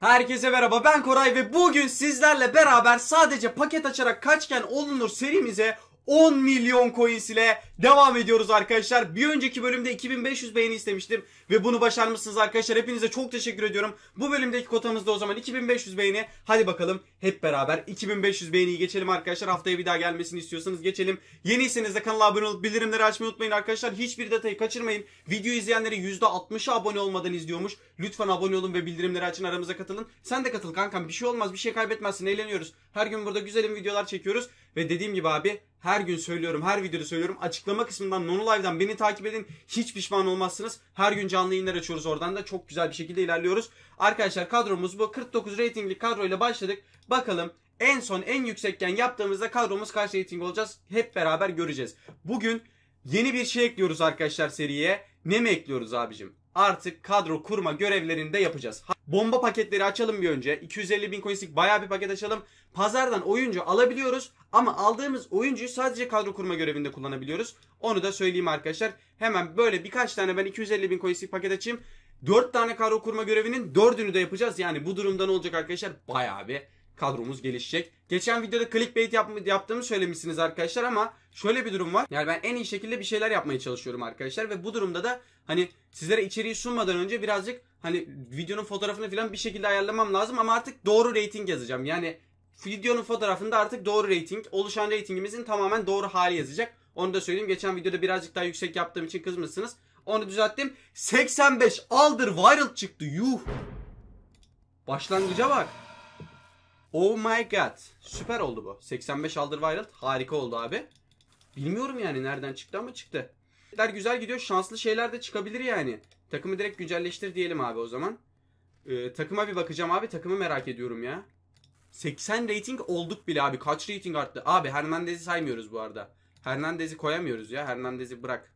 Herkese merhaba ben Koray ve bugün sizlerle beraber sadece paket açarak kaçken olunur serimize 10 milyon coins ile devam ediyoruz arkadaşlar. Bir önceki bölümde 2500 beğeni istemiştim ve bunu başarmışsınız arkadaşlar. Hepinize çok teşekkür ediyorum. Bu bölümdeki da o zaman 2500 beğeni. Hadi bakalım hep beraber 2500 beğeniyi geçelim arkadaşlar. Haftaya bir daha gelmesini istiyorsanız geçelim. Yeniyseniz de kanala abone olup bildirimleri açmayı unutmayın arkadaşlar. Hiçbir detayı kaçırmayın. Video izleyenleri %60'ı abone olmadan izliyormuş. Lütfen abone olun ve bildirimleri açın aramıza katılın. Sen de katıl kankam bir şey olmaz bir şey kaybetmezsin eğleniyoruz. Her gün burada güzelim videolar çekiyoruz. Ve dediğim gibi abi her gün söylüyorum, her videoda söylüyorum. Açıklama kısmından Nono Live'dan beni takip edin. Hiç pişman olmazsınız. Her gün canlı yayınlar açıyoruz oradan da. Çok güzel bir şekilde ilerliyoruz. Arkadaşlar kadromuz bu. 49 reytingli kadroyla başladık. Bakalım en son en yüksekken yaptığımızda kadromuz kaç reyting olacağız? Hep beraber göreceğiz. Bugün yeni bir şey ekliyoruz arkadaşlar seriye. Ne mi ekliyoruz abicim? Artık kadro kurma görevlerini de yapacağız. Bomba paketleri açalım bir önce. 250 bin coinslik bayağı bir paket açalım. Pazardan oyuncu alabiliyoruz ama aldığımız oyuncuyu sadece kadro kurma görevinde kullanabiliyoruz. Onu da söyleyeyim arkadaşlar. Hemen böyle birkaç tane ben 250 bin coinslik paket açayım. 4 tane kadro kurma görevinin 4'ünü de yapacağız. Yani bu durumda ne olacak arkadaşlar? Bayağı bir kadromuz gelişecek. Geçen videoda clickbait yap yaptığımı söylemişsiniz arkadaşlar ama şöyle bir durum var. Yani ben en iyi şekilde bir şeyler yapmaya çalışıyorum arkadaşlar ve bu durumda da hani sizlere içeriği sunmadan önce birazcık hani videonun fotoğrafını falan bir şekilde ayarlamam lazım ama artık doğru rating yazacağım. Yani videonun fotoğrafında artık doğru rating, oluşan ratingimizin tamamen doğru hali yazacak. Onu da söyleyeyim. Geçen videoda birazcık daha yüksek yaptığım için kızmışsınız. Onu düzelttim. 85 aldır viral çıktı. Yuh. Başlangıca bak. Oh my god. Süper oldu bu. 85 Alderweireld. Harika oldu abi. Bilmiyorum yani nereden çıktı ama çıktı. Der güzel gidiyor. Şanslı şeyler de çıkabilir yani. Takımı direkt güncelleştir diyelim abi o zaman. Ee, takıma bir bakacağım abi. Takımı merak ediyorum ya. 80 rating olduk bile abi. Kaç rating arttı? Abi Hernandez'i saymıyoruz bu arada. Hernandez'i koyamıyoruz ya. Hernandez'i bırak.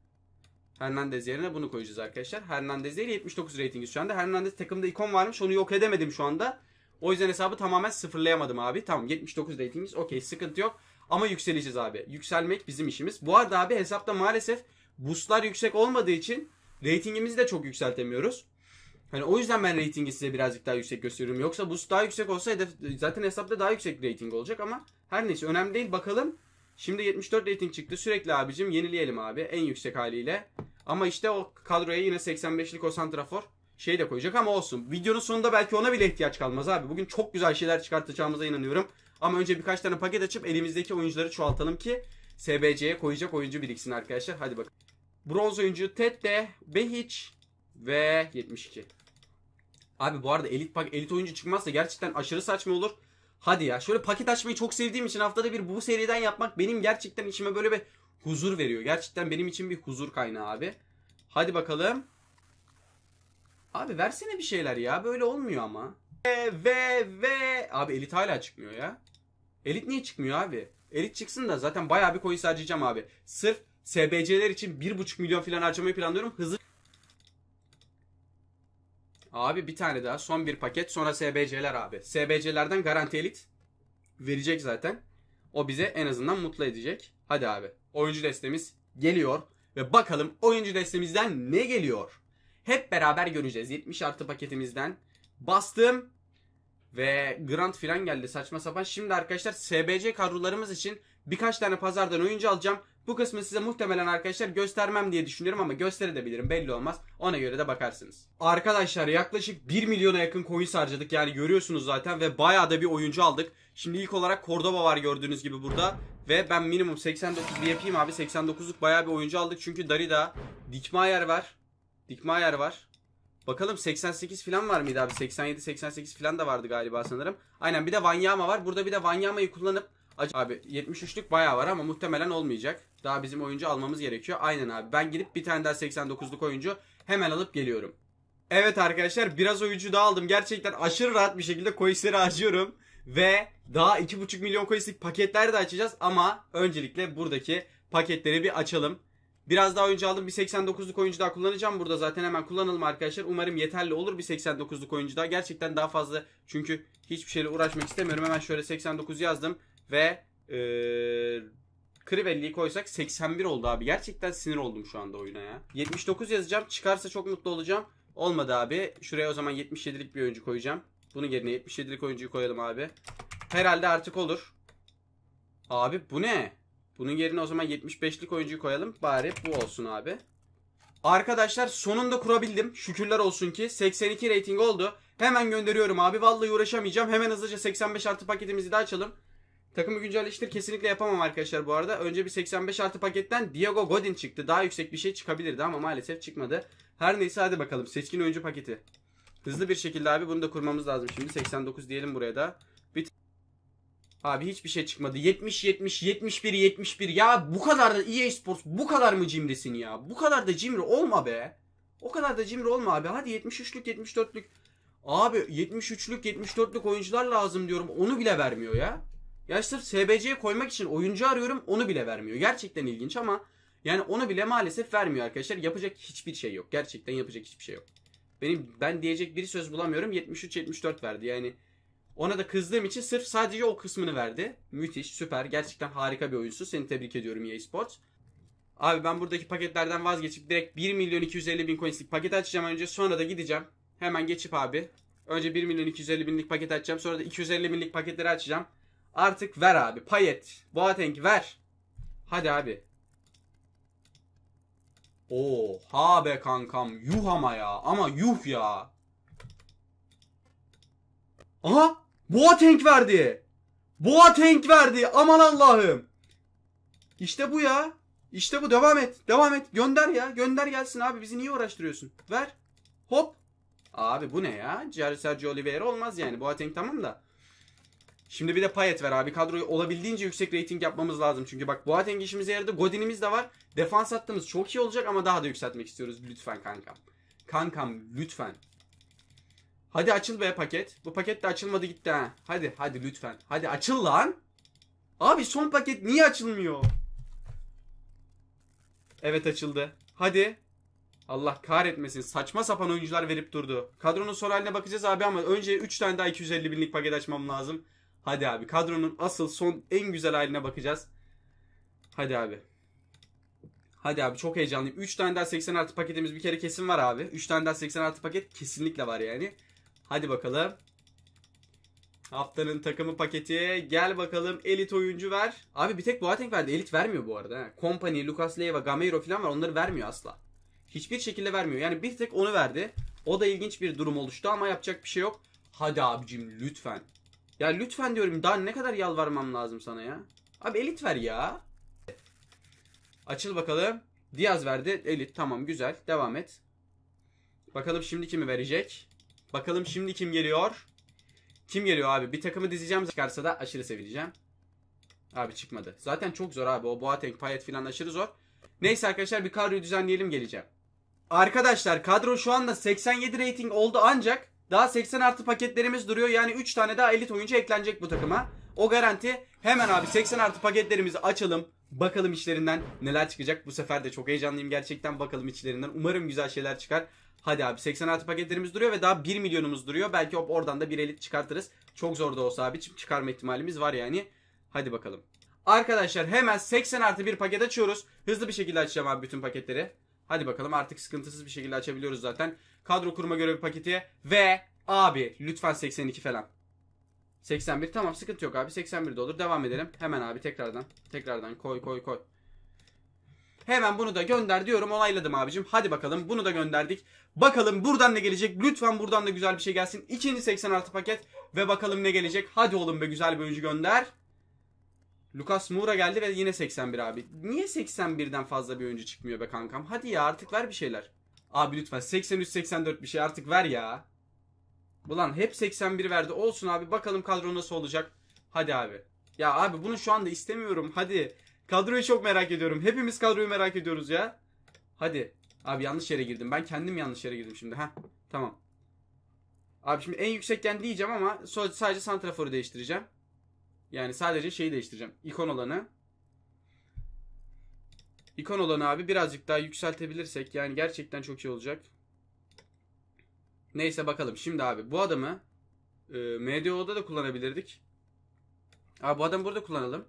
Hernandez yerine bunu koyacağız arkadaşlar. Hernandez değil 79 ratingiz şu anda. Hernandez takımda ikon varmış. Onu yok edemedim şu anda. O yüzden hesabı tamamen sıfırlayamadım abi. Tamam 79 ratingimiz okey sıkıntı yok. Ama yükseleceğiz abi. Yükselmek bizim işimiz. Bu arada abi hesapta maalesef boostlar yüksek olmadığı için ratingimizi de çok yükseltemiyoruz. Hani o yüzden ben ratingi size birazcık daha yüksek gösteriyorum. Yoksa boost daha yüksek olsa hedef, zaten hesapta daha yüksek rating olacak ama her neyse önemli değil bakalım. Şimdi 74 rating çıktı. Sürekli abicim yenileyelim abi en yüksek haliyle. Ama işte o kadroya yine 85'lik o santrafor şey de koyacak ama olsun. Videonun sonunda belki ona bile ihtiyaç kalmaz abi. Bugün çok güzel şeyler çıkartacağımıza inanıyorum. Ama önce birkaç tane paket açıp elimizdeki oyuncuları çoğaltalım ki SBC'ye koyacak oyuncu biriksin arkadaşlar. Hadi bakalım. Bronz oyuncu Tete, Behiç ve 72. Abi bu arada elit pak elit oyuncu çıkmazsa gerçekten aşırı saçma olur. Hadi ya şöyle paket açmayı çok sevdiğim için haftada bir bu seriden yapmak benim gerçekten içime böyle bir huzur veriyor. Gerçekten benim için bir huzur kaynağı abi. Hadi bakalım. Abi versene bir şeyler ya. Böyle olmuyor ama. Ve ve ve. Abi elit hala çıkmıyor ya. Elit niye çıkmıyor abi? Elit çıksın da zaten bayağı bir coin harcayacağım abi. Sırf SBC'ler için 1.5 milyon falan harcamayı planlıyorum. Hızlı Abi bir tane daha. Son bir paket. Sonra SBC'ler abi. SBC'lerden garanti elit verecek zaten. O bize en azından mutlu edecek. Hadi abi. Oyuncu destemiz geliyor. Ve bakalım oyuncu destemizden ne geliyor? Hep beraber göreceğiz. 70 artı paketimizden bastım ve grant filan geldi saçma sapan. Şimdi arkadaşlar SBC kadrolarımız için birkaç tane pazardan oyuncu alacağım. Bu kısmı size muhtemelen arkadaşlar göstermem diye düşünüyorum ama gösterebilirim belli olmaz. Ona göre de bakarsınız. Arkadaşlar yaklaşık 1 milyona yakın coin harcadık yani görüyorsunuz zaten ve bayağı da bir oyuncu aldık. Şimdi ilk olarak Cordoba var gördüğünüz gibi burada. Ve ben minimum 89 yapayım abi 89'luk bayağı bir oyuncu aldık çünkü Darida, Dikmayer var. Dikme ayar var. Bakalım 88 falan var mıydı abi? 87-88 falan da vardı galiba sanırım. Aynen bir de Vanyama var. Burada bir de Vanyama'yı kullanıp Abi 73'lük bayağı var ama muhtemelen olmayacak. Daha bizim oyuncu almamız gerekiyor. Aynen abi. Ben gidip bir tane daha 89'luk oyuncu hemen alıp geliyorum. Evet arkadaşlar biraz oyuncu daha aldım. Gerçekten aşırı rahat bir şekilde coinsleri açıyorum. Ve daha 2.5 milyon coinslik paketler de açacağız. Ama öncelikle buradaki paketleri bir açalım. Biraz daha oyuncu aldım. Bir 89'luk oyuncu daha kullanacağım burada zaten. Hemen kullanalım arkadaşlar. Umarım yeterli olur bir 89'luk oyuncu daha. Gerçekten daha fazla çünkü hiçbir şeyle uğraşmak istemiyorum. Hemen şöyle 89 yazdım ve ee, Crivelli'yi koysak 81 oldu abi. Gerçekten sinir oldum şu anda oyuna ya. 79 yazacağım. Çıkarsa çok mutlu olacağım. Olmadı abi. Şuraya o zaman 77'lik bir oyuncu koyacağım. Bunun yerine 77'lik oyuncuyu koyalım abi. Herhalde artık olur. Abi bu ne? Bunun yerine o zaman 75'lik oyuncuyu koyalım. Bari bu olsun abi. Arkadaşlar sonunda kurabildim. Şükürler olsun ki 82 rating oldu. Hemen gönderiyorum abi. Vallahi uğraşamayacağım. Hemen hızlıca 85 artı paketimizi de açalım. Takımı güncelleştir kesinlikle yapamam arkadaşlar bu arada. Önce bir 85 artı paketten Diego Godin çıktı. Daha yüksek bir şey çıkabilirdi ama maalesef çıkmadı. Her neyse hadi bakalım. Seçkin oyuncu paketi. Hızlı bir şekilde abi bunu da kurmamız lazım şimdi. 89 diyelim buraya da. Abi hiçbir şey çıkmadı. 70 70 71 71. Ya bu kadar da EA Sports bu kadar mı cimrisin ya? Bu kadar da cimri olma be. O kadar da cimri olma abi. Hadi 73'lük 74'lük. Abi 73'lük 74'lük oyuncular lazım diyorum. Onu bile vermiyor ya. Ya sırf SBC'ye koymak için oyuncu arıyorum. Onu bile vermiyor. Gerçekten ilginç ama yani onu bile maalesef vermiyor arkadaşlar. Yapacak hiçbir şey yok. Gerçekten yapacak hiçbir şey yok. Benim ben diyecek bir söz bulamıyorum. 73 74 verdi. Yani ona da kızdığım için sırf sadece o kısmını verdi. Müthiş, süper, gerçekten harika bir oyuncu. Seni tebrik ediyorum EA Sports. Abi ben buradaki paketlerden vazgeçip direkt 1 milyon 250 bin coinslik paket açacağım önce. Sonra da gideceğim. Hemen geçip abi. Önce 1 milyon 250 binlik paket açacağım. Sonra da 250 binlik paketleri açacağım. Artık ver abi. Payet, Boateng ver. Hadi abi. Oha be kankam. Yuh ama ya. Ama yuh ya. Aha. Boateng verdi. Boateng verdi. Aman Allah'ım. İşte bu ya. İşte bu. Devam et. Devam et. Gönder ya. Gönder gelsin abi. Bizi niye uğraştırıyorsun? Ver. Hop. Abi bu ne ya? Sergio Oliveira olmaz yani. Boateng tamam da. Şimdi bir de Payet ver abi. Kadroyu olabildiğince yüksek rating yapmamız lazım. Çünkü bak Boateng işimize yaradı. Godin'imiz de var. Defans hattımız çok iyi olacak ama daha da yükseltmek istiyoruz. Lütfen kankam. Kankam lütfen. Hadi açıl be paket. Bu paket de açılmadı gitti ha. Hadi hadi lütfen. Hadi açıl lan. Abi son paket niye açılmıyor? Evet açıldı. Hadi. Allah kahretmesin. Saçma sapan oyuncular verip durdu. Kadronun son haline bakacağız abi ama önce 3 tane daha 250 binlik paket açmam lazım. Hadi abi kadronun asıl son en güzel haline bakacağız. Hadi abi. Hadi abi çok heyecanlıyım. 3 tane daha 80 artı paketimiz bir kere kesin var abi. 3 tane daha 80 artı paket kesinlikle var yani. Hadi bakalım. Haftanın takımı paketi. Gel bakalım elit oyuncu ver. Abi bir tek Boateng verdi. Elit vermiyor bu arada. He. Company, Lucas Leiva, Gameiro falan var. Onları vermiyor asla. Hiçbir şekilde vermiyor. Yani bir tek onu verdi. O da ilginç bir durum oluştu ama yapacak bir şey yok. Hadi abicim lütfen. Ya lütfen diyorum daha ne kadar yalvarmam lazım sana ya. Abi elit ver ya. Açıl bakalım. Diaz verdi. Elit tamam güzel. Devam et. Bakalım şimdi kimi verecek. Bakalım şimdi kim geliyor? Kim geliyor abi? Bir takımı dizeceğim çıkarsa da aşırı sevineceğim. Abi çıkmadı. Zaten çok zor abi. O Boateng, Payet filan aşırı zor. Neyse arkadaşlar bir kadroyu düzenleyelim geleceğim. Arkadaşlar kadro şu anda 87 rating oldu ancak daha 80 artı paketlerimiz duruyor. Yani 3 tane daha elit oyuncu eklenecek bu takıma. O garanti hemen abi 80 artı paketlerimizi açalım. Bakalım içlerinden neler çıkacak. Bu sefer de çok heyecanlıyım gerçekten. Bakalım içlerinden. Umarım güzel şeyler çıkar. Hadi abi 86 paketlerimiz duruyor ve daha 1 milyonumuz duruyor. Belki hop oradan da bir elit çıkartırız. Çok zor da olsa abi çıkarma ihtimalimiz var yani. Hadi bakalım. Arkadaşlar hemen 80 artı bir paket açıyoruz. Hızlı bir şekilde açacağım abi bütün paketleri. Hadi bakalım artık sıkıntısız bir şekilde açabiliyoruz zaten. Kadro kurma görevi paketi ve abi lütfen 82 falan. 81 tamam sıkıntı yok abi 81 de olur. Devam edelim. Hemen abi tekrardan tekrardan koy koy koy. Hemen bunu da gönder diyorum. Onayladım abicim. Hadi bakalım bunu da gönderdik. Bakalım buradan ne gelecek? Lütfen buradan da güzel bir şey gelsin. İkinci 80 artı paket ve bakalım ne gelecek? Hadi oğlum be güzel bir oyuncu gönder. Lucas Moura geldi ve yine 81 abi. Niye 81'den fazla bir oyuncu çıkmıyor be kankam? Hadi ya artık ver bir şeyler. Abi lütfen 83-84 bir şey artık ver ya. Ulan hep 81 verdi. Olsun abi bakalım kadro nasıl olacak. Hadi abi. Ya abi bunu şu anda istemiyorum. Hadi. Kadroyu çok merak ediyorum. Hepimiz kadroyu merak ediyoruz ya. Hadi. Abi yanlış yere girdim. Ben kendim yanlış yere girdim şimdi. Ha, Tamam. Abi şimdi en yüksekken diyeceğim ama sadece santraforu değiştireceğim. Yani sadece şeyi değiştireceğim. İkon olanı. İkon olanı abi birazcık daha yükseltebilirsek yani gerçekten çok iyi şey olacak. Neyse bakalım. Şimdi abi bu adamı e, MDO'da da kullanabilirdik. Abi bu adamı burada kullanalım.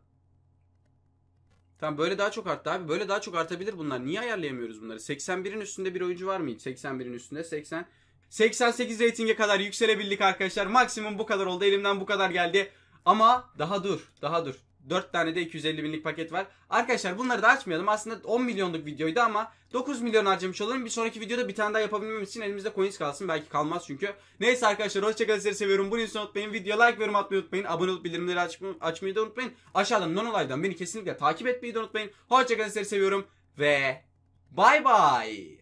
Tamam böyle daha çok arttı abi. Böyle daha çok artabilir bunlar. Niye ayarlayamıyoruz bunları? 81'in üstünde bir oyuncu var mı hiç? 81'in üstünde 80. 88 reytinge kadar yükselebildik arkadaşlar. Maksimum bu kadar oldu. Elimden bu kadar geldi. Ama daha dur. Daha dur. 4 tane de 250 binlik paket var. Arkadaşlar bunları da açmayalım. Aslında 10 milyonluk videoydu ama 9 milyon harcamış olalım. Bir sonraki videoda bir tane daha yapabilmemiz için elimizde coins kalsın. Belki kalmaz çünkü. Neyse arkadaşlar hoşçakalın. Sizleri seviyorum. Bunu unutmayın. Video like ve atmayı unutmayın. Abone olup bildirimleri aç, açmayı da unutmayın. Aşağıdan non olaydan beni kesinlikle takip etmeyi de unutmayın. Hoşçakalın. Sizleri seviyorum ve bye bye